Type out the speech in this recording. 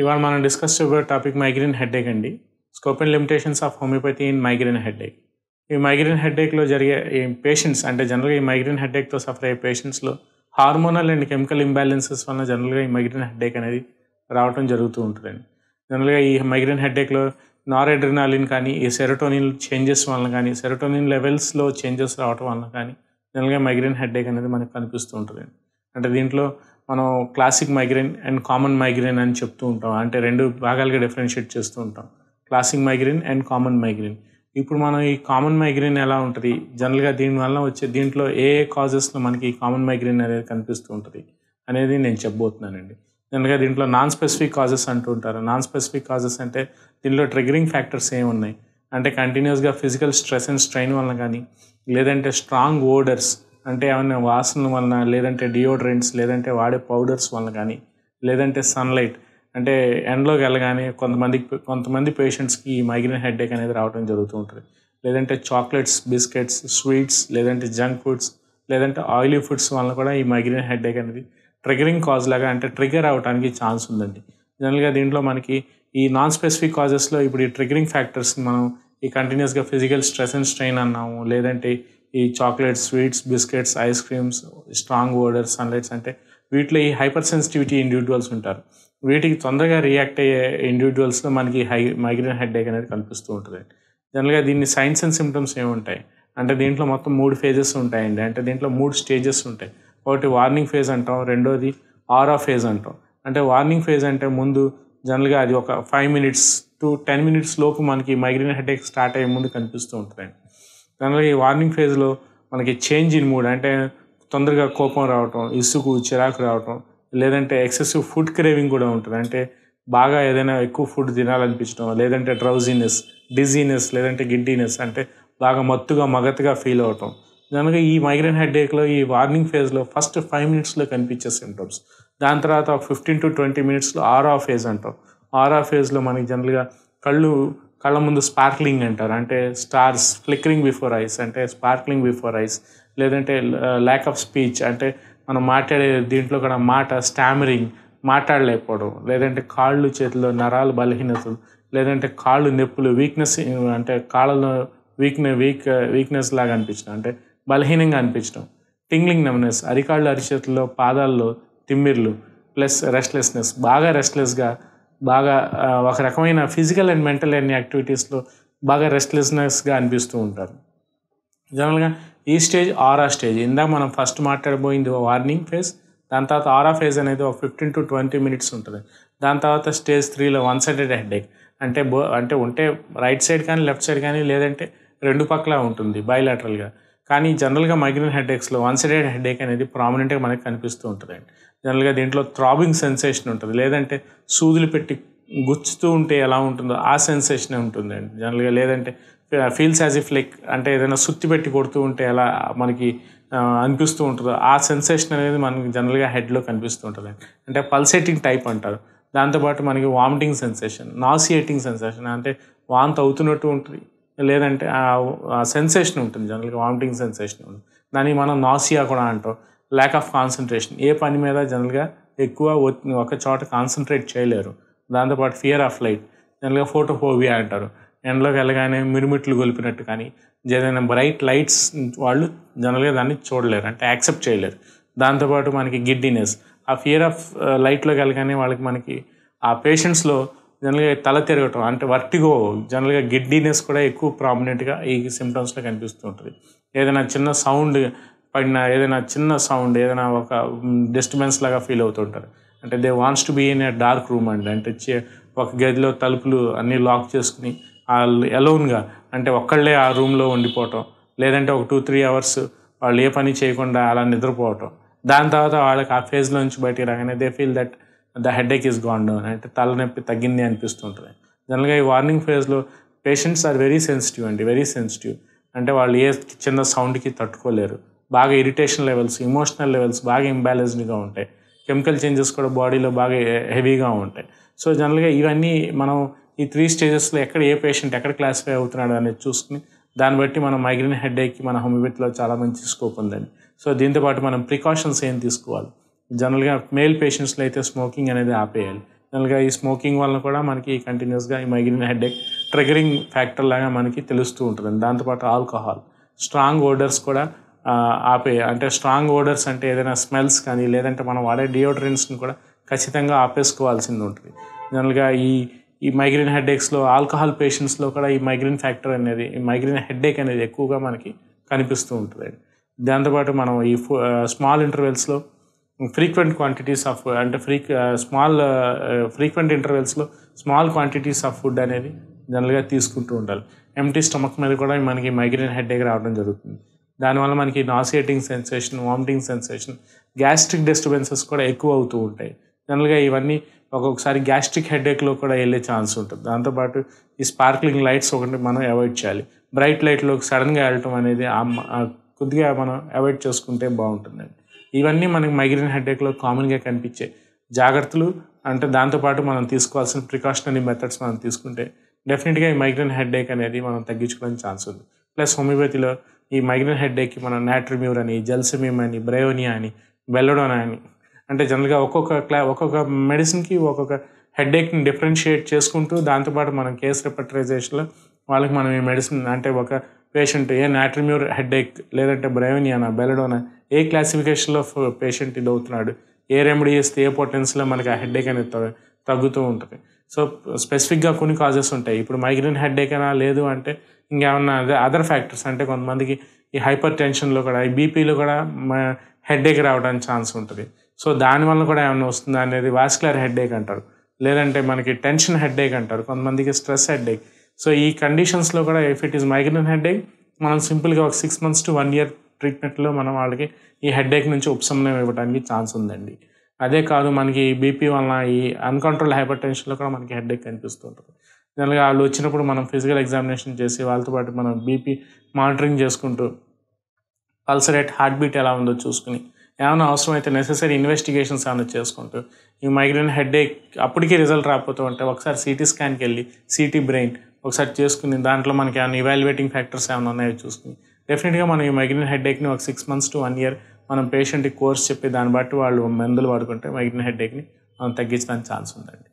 ఇవాళ మనం డిస్కస్ చేయబోయే టాపిక్ మైగ్రేన్ హెడేక్ అండి scope and limitations of homeopathy in migraine headache ఈ మైగ్రేన్ హెడేక్లో జరిగే ఈ పేషెంట్స్ అంటే జనరల్గా ఈ మైగ్రేన్ హెడేక్తో సఫర్ అయ్యే పేషెంట్స్లో హార్మోనల్ అండ్ కెమికల్ ఇంబ్యాలెన్సెస్ వల్ల జనరల్గా ఈ మైగ్రేన్ హెడేక్ అనేది రావటం జరుగుతూ ఉంటుందండి జనరల్గా ఈ మైగ్రేన్ నార్ నారెడ్రినాలిన్ కానీ ఈ సెరటోనిన్ చేంజెస్ వలన కానీ సెరటోనిన్ లెవెల్స్లో చేంజెస్ రావటం వలన కానీ జనరల్గా మైగ్రేన్ హెడేక్ అనేది మనకు కనిపిస్తూ ఉంటుందండి అంటే దీంట్లో మనం classic migraine and common migraine అని చెప్తూ ఉంటాం అంటే రెండు భాగాలుగా డిఫరెన్షియేట్ చేస్తూ ఉంటాం classic migraine and common migraine ఇప్పుడు మనం ఈ కామన్ మైగ్రేన్ ఎలా ఉంటుంది జనరల్గా దీనివల్ల వచ్చే దీంట్లో ఏ ఏ కాజెస్లో మనకి కామన్ మైగ్రేన్ అనేది కనిపిస్తూ ఉంటుంది అనేది నేను చెప్పబోతున్నానండి జనరల్గా దీంట్లో నాన్ స్పెసిఫిక్ కాజెస్ అంటూ ఉంటారు నాన్ స్పెసిఫిక్ కాజెస్ అంటే దీనిలో ట్రిగరింగ్ ఫ్యాక్టర్స్ ఏమున్నాయి అంటే కంటిన్యూస్గా ఫిజికల్ స్ట్రెస్ అండ్ స్ట్రెయిన్ వల్ల కానీ లేదంటే స్ట్రాంగ్ ఓడర్స్ అంటే ఏమైనా వాసనల వలన లేదంటే డియోడ్రెంట్స్ లేదంటే వాడే పౌడర్స్ వలన కానీ లేదంటే సన్లైట్ అంటే ఎండలోకి వెళ్ళగానే కొంతమంది కొంతమంది పేషెంట్స్కి మైగ్రేన్ హెడ్ఏక్ అనేది రావడం జరుగుతూ ఉంటుంది లేదంటే చాక్లెట్స్ బిస్కెట్స్ స్వీట్స్ లేదంటే జంక్ ఫుడ్స్ లేదంటే ఆయిలీ ఫుడ్స్ వలన కూడా ఈ మైగ్రేన్ హెడ్ఏక్ అనేది ట్రిగరింగ్ కాజ్ లాగా అంటే ట్రిగర్ అవడానికి ఛాన్స్ ఉందండి జనరల్గా దీంట్లో మనకి ఈ నాన్ స్పెసిఫిక్ కాజెస్లో ఇప్పుడు ఈ ట్రిగరింగ్ ఫ్యాక్టర్స్ని మనం ఈ కంటిన్యూస్గా ఫిజికల్ స్ట్రెస్ అండ్ స్ట్రెయిన్ అన్నాము లేదంటే ఈ chocolate sweets biscuits ice creams strong odour sunlights అంటే వీటిలో ఈ హైపర్ సెన్సిటివిటీ ఇండివిజువల్స్ ఉంటారు వీటికి తొందరగా రియాక్ట్ అయ్యే ఇండివిజువల్స్లో మనకి హై మైగ్రేన్ హెడ్ ఏక్ అనేది కనిపిస్తూ ఉంటుంది జనరల్గా దీన్ని సైన్స్ అండ్ సిమ్టమ్స్ ఏముంటాయి అంటే దీంట్లో మొత్తం మూడు ఫేజెస్ ఉంటాయండి అంటే దీంట్లో మూడు స్టేజెస్ ఉంటాయి ఒకటి వార్నింగ్ ఫేజ్ అంటాం రెండోది ఆరా ఫేజ్ అంటాం అంటే వార్నింగ్ ఫేజ్ అంటే ముందు జనరల్గా అది ఒక five minutes to ten minutes లోపు మనకి మైగ్రేన్ హెడేక్ స్టార్ట్ అయ్యే ముందు కనిపిస్తూ ఉంటుంది దానిలో ఈ వార్నింగ్ ఫేజ్లో మనకి చేంజ్ ఇన్ మూడ్ అంటే తొందరగా కోపం రావటం ఇసుకు చిరాకు రావటం లేదంటే ఎక్సెసివ్ ఫుడ్ క్రేవింగ్ కూడా ఉంటుంది అంటే బాగా ఏదైనా ఎక్కువ ఫుడ్ తినాలనిపించడం లేదంటే డ్రౌజీనెస్ డిజీనెస్ లేదంటే గిడ్డీనెస్ అంటే బాగా మత్తుగా మగతగా ఫీల్ అవటం దానికి ఈ మైగ్రేన్ ఏక్లో ఈ వార్నింగ్ ఫేజ్లో ఫస్ట్ ఫైవ్ మినిట్స్లో కనిపించే సింటమ్స్ దాని తర్వాత ఫిఫ్టీన్ టు ట్వంటీ మినిట్స్లో ఆరా ఫేజ్ అంటాం ఆరా ఫేజ్లో మనకి జనరల్గా కళ్ళు కళ్ళ ముందు స్పార్క్లింగ్ అంటారు అంటే స్టార్స్ ఫ్లిక్కరింగ్ బిఫోర్ ఐస్ అంటే స్పార్క్లింగ్ బిఫోర్ ఐస్ లేదంటే ల్యాక్ ఆఫ్ స్పీచ్ అంటే మనం మాట్లాడే దీంట్లో కూడా మాట స్టామరింగ్ మాట్లాడలేకపోవడం లేదంటే కాళ్ళు చేతిలో నరాలు బలహీనతలు లేదంటే కాళ్ళు నొప్పులు వీక్నెస్ అంటే కాళ్ళలో వీక్నె వీక్ వీక్నెస్ లాగా అనిపించడం అంటే బలహీనంగా అనిపించడం టింగ్లింగ్ నెమ్నెస్ అరికాళ్ళు అరిచేతుల్లో పాదాల్లో తిమ్మిర్లు ప్లస్ రెస్ట్లెస్నెస్ బాగా రెస్ట్లెస్గా బాగా ఒక రకమైన ఫిజికల్ అండ్ మెంటల్ అన్ని యాక్టివిటీస్లో బాగా రెస్ట్లెస్నెస్గా అనిపిస్తూ ఉంటారు జనరల్గా ఈ స్టేజ్ ఆరా స్టేజ్ ఇందాక మనం ఫస్ట్ మాట్లాడబోయింది వార్నింగ్ ఫేజ్ దాని తర్వాత ఆరా ఫేజ్ అనేది ఒక ఫిఫ్టీన్ టు ట్వంటీ మినిట్స్ ఉంటుంది దాని తర్వాత స్టేజ్ త్రీలో వన్ సైడెడ్ ఎక్ అంటే బో అంటే ఉంటే రైట్ సైడ్ కానీ లెఫ్ట్ సైడ్ కానీ లేదంటే రెండు పక్కల ఉంటుంది బయలాటరల్గా కానీ జనరల్గా మైగ్రేన్ ఎక్స్లో వన్ సైడెడ్ హెడేక్ అనేది ప్రామినెంట్గా మనకి కనిపిస్తూ ఉంటుందండి జనరల్గా దీంట్లో థ్రాబింగ్ సెన్సేషన్ ఉంటుంది లేదంటే సూదులు పెట్టి గుచ్చుతూ ఉంటే ఎలా ఉంటుందో ఆ సెన్సేషన్ ఉంటుందండి జనరల్గా లేదంటే ఫీల్స్ యాజ్ ఇఫ్ లైక్ అంటే ఏదైనా సుత్తి పెట్టి కొడుతూ ఉంటే ఎలా మనకి అనిపిస్తూ ఉంటుందో ఆ సెన్సేషన్ అనేది మనకి జనరల్గా హెడ్లో కనిపిస్తూ ఉంటుంది అంటే పల్సేటింగ్ టైప్ అంటారు దాంతోపాటు మనకి వామిటింగ్ సెన్సేషన్ నాసియేటింగ్ సెన్సేషన్ అంటే వాంత అవుతున్నట్టు ఉంటుంది లేదంటే ఆ సెన్సేషన్ ఉంటుంది జనరల్గా వామిటింగ్ సెన్సేషన్ ఉంటుంది దానికి మనం నాసియా కూడా అంటాం ల్యాక్ ఆఫ్ కాన్సన్ట్రేషన్ ఏ పని మీద జనరల్గా ఎక్కువ ఒక చోట కాన్సన్ట్రేట్ చేయలేరు దాంతోపాటు ఫియర్ ఆఫ్ లైట్ జనరల్గా ఫోటోఫోబియా అంటారు ఎండలోకి వెళ్ళగానే మిరుమిట్లు గొలిపినట్టు కానీ ఏదైనా బ్రైట్ లైట్స్ వాళ్ళు జనరల్గా దాన్ని చూడలేరు అంటే యాక్సెప్ట్ చేయలేరు దాంతోపాటు మనకి గిడ్డినెస్ ఆ ఫియర్ ఆఫ్ లైట్లోకి వెళ్ళగానే వాళ్ళకి మనకి ఆ పేషెంట్స్లో జనరల్గా తల తిరగటం అంటే వర్టిగో జనరల్గా గిడ్డీనెస్ కూడా ఎక్కువ ప్రామినెంట్గా ఈ సిమ్టమ్స్లో కనిపిస్తూ ఉంటుంది ఏదైనా చిన్న సౌండ్ పడిన ఏదైనా చిన్న సౌండ్ ఏదైనా ఒక డిస్టర్బెన్స్ లాగా ఫీల్ అవుతుంటారు అంటే they wants to be in a dark room అండి అంటే ఒక గదిలో తలుపులు అన్నీ లాక్ చేసుకుని వాళ్ళు ఎలోన్గా అంటే ఒక్కళ్ళే ఆ రూమ్లో ఉండిపోవటం లేదంటే ఒక టూ త్రీ అవర్స్ వాళ్ళు ఏ పని చేయకుండా అలా నిద్రపోవటం దాని తర్వాత వాళ్ళకి ఆ ఫేజ్లో నుంచి బయటికి రాగానే they feel that the headache is gone down అంటే తలనొప్పి తగ్గింది అనిపిస్తుంటుంది జనరల్గా ఈ వార్నింగ్ ఫేజ్లో పేషెంట్స్ ఆర్ వెరీ సెన్సిటివ్ అండి వెరీ సెన్సిటివ్ అంటే వాళ్ళు ఏ చిన్న సౌండ్కి తట్టుకోలేరు బాగా ఇరిటేషన్ లెవెల్స్ ఇమోషనల్ లెవెల్స్ బాగా ఇంబ్యాలెన్స్డ్గా ఉంటాయి కెమికల్ చేంజెస్ కూడా బాడీలో బాగా హెవీగా ఉంటాయి సో జనరల్గా ఇవన్నీ మనం ఈ త్రీ స్టేజెస్లో ఎక్కడ ఏ పేషెంట్ ఎక్కడ క్లాసిఫై అవుతున్నాడు అనేది చూసుకుని దాన్ని బట్టి మనం మైగ్రేన్ హెడ్ఏక్కి మన హోమియోపతిలో చాలా మంచి స్కోప్ ఉందండి సో దీంతోపాటు మనం ప్రికాషన్స్ ఏం తీసుకోవాలి జనరల్గా మేల్ పేషెంట్స్లో అయితే స్మోకింగ్ అనేది ఆపేయాలి జనరల్గా ఈ స్మోకింగ్ వల్ల కూడా మనకి కంటిన్యూస్గా ఈ మైగ్రీన్ హెడేక్ ట్రిగరింగ్ ఫ్యాక్టర్ లాగా మనకి తెలుస్తూ ఉంటుంది దాంతోపాటు ఆల్కహాల్ స్ట్రాంగ్ ఓడర్స్ కూడా ఆపే అంటే స్ట్రాంగ్ ఓడర్స్ అంటే ఏదైనా స్మెల్స్ కానీ లేదంటే మనం వాడే డియోడ్రెంట్స్ని కూడా ఖచ్చితంగా ఆపేసుకోవాల్సింది ఉంటుంది జనరల్గా ఈ ఈ మైగ్రీన్ హెడేక్స్లో ఆల్కహాల్ పేషెంట్స్లో కూడా ఈ మైగ్రీన్ ఫ్యాక్టర్ అనేది ఈ మైగ్రేన్ హెడేక్ అనేది ఎక్కువగా మనకి కనిపిస్తూ ఉంటుంది దాంతోపాటు మనం ఈ స్మాల్ ఇంటర్వెల్స్లో ఫ్రీక్వెంట్ క్వాంటిటీస్ ఆఫ్ అంటే ఫ్రీ స్మాల్ ఫ్రీక్వెంట్ ఇంటర్వెల్స్లో స్మాల్ క్వాంటిటీస్ ఆఫ్ ఫుడ్ అనేది జనరల్గా తీసుకుంటూ ఉండాలి ఎంటీ స్టమక్ మీద కూడా మనకి మైగ్రేన్ హెడ్ఏక్ రావడం జరుగుతుంది దానివల్ల మనకి nauseating sensation vomiting sensation gastric disturbances కూడా ఎక్కువ అవుతూ ఉంటాయి జనరల్గా ఇవన్నీ ఒక్కొక్కసారి గ్యాస్ట్రిక్ హెడేక్లో కూడా వెళ్ళే ఛాన్స్ ఉంటుంది దాంతోపాటు ఈ స్పార్క్లింగ్ లైట్స్ ఒకటి మనం అవాయిడ్ చేయాలి బ్రైట్ లైట్లో సడన్గా వెళ్ళటం అనేది కొద్దిగా మనం అవాయిడ్ చేసుకుంటే బాగుంటుందండి ఇవన్నీ మనకి మైగ్రేన్ హెడేక్లో కామన్గా కనిపించే జాగ్రత్తలు అంటే దాంతోపాటు మనం తీసుకోవాల్సిన ప్రికాషనరీ మెథడ్స్ మనం తీసుకుంటే డెఫినెట్గా ఈ మైగ్రేన్ హెడేక్ అనేది మనం తగ్గించుకోవడానికి ఛాన్స్ ఉంది ప్లస్ హోమియోపతిలో ఈ మైగ్రేన్ హెడేక్కి మనం నాట్రిమ్యూర్ అని జల్సమీమ్ అని బ్రయోనియా అని బెల్లడోనా అని అంటే జనరల్గా ఒక్కొక్క క్లా ఒక్కొక్క మెడిసిన్కి ఒక్కొక్క హెడ్ఏక్ని డిఫరెన్షియేట్ చేసుకుంటూ దాంతోపాటు మనం కేస్ రిపర్టరైజేషన్లో వాళ్ళకి మనం ఈ మెడిసిన్ అంటే ఒక పేషెంట్ ఏ నాట్రిమ్యూర్ హెడ్ఏక్ లేదంటే బ్రైవనియానా బెలడోనా ఏ క్లాసిఫికేషన్లో పేషెంట్ ఇది అవుతున్నాడు ఏ రెమెడీ చేస్తే ఏ పొటెన్స్లో మనకి ఆ హెడ్ఏక్ అనేది తగ్గుతూ ఉంటుంది సో స్పెసిఫిక్గా కొన్ని కాజెస్ ఉంటాయి ఇప్పుడు మైగ్రేన్ హెడ్ఏక్ అయినా లేదు అంటే ఇంకేమన్నా అదే అదర్ ఫ్యాక్టర్స్ అంటే కొంతమందికి ఈ హైపర్ టెన్షన్లో కూడా ఈ బీపీలో కూడా హెడ్ఏక్ రావడానికి ఛాన్స్ ఉంటుంది సో దానివల్ల కూడా ఏమైనా వస్తుందా అనేది వాస్కులర్ హెడ్ఏక్ అంటారు లేదంటే మనకి టెన్షన్ హెడ్ఏక్ అంటారు కొంతమందికి స్ట్రెస్ హెడ్ఏక్ సో ఈ కండిషన్స్లో కూడా if it is migraine headache మనం సింపుల్గా ఒక six months to one year ట్రీట్మెంట్లో మనం వాళ్ళకి ఈ హెడేక్ నుంచి ఉపశమనం ఇవ్వడానికి ఛాన్స్ ఉందండి అదే కాదు మనకి బీపీ వలన ఈ అన్కంట్రోల్ హైపర్ టెన్షన్లో కూడా మనకి హెడేక్ ఉంటుంది జనరల్గా వాళ్ళు వచ్చినప్పుడు మనం ఫిజికల్ ఎగ్జామినేషన్ చేసి వాళ్ళతో పాటు మనం బీపీ మానిటరింగ్ చేసుకుంటూ పల్స్ రేట్ హార్ట్ బీట్ ఎలా ఉందో చూసుకుని ఏమైనా అవసరమైతే నెససరీ ఇన్వెస్టిగేషన్స్ ఏమైనా చేసుకుంటూ ఈ మైగ్రేన్ హెడేక్ అప్పటికీ రిజల్ట్ రాకపోతూ ఉంటే ఒకసారి సిటీ స్కాన్కి వెళ్ళి సిటీ బ్రెయిన్ ఒకసారి చేసుకుని దాంట్లో మనకి ఏమైనా ఇవాల్యుయేటింగ్ ఫ్యాక్టర్స్ ఏమైనా ఉన్నాయో చూసుకుని డెఫినెట్గా మనం ఈ హెడ్ హెడ్ఏక్ని ఒక six months to one year మనం పేషెంట్కి కోర్స్ చెప్పి దాన్ని బట్టి వాళ్ళు మందులు వాడుకుంటే హెడ్ హెడ్ఏక్ని మనం తగ్గించడానికి ఛాన్స్ ఉందండి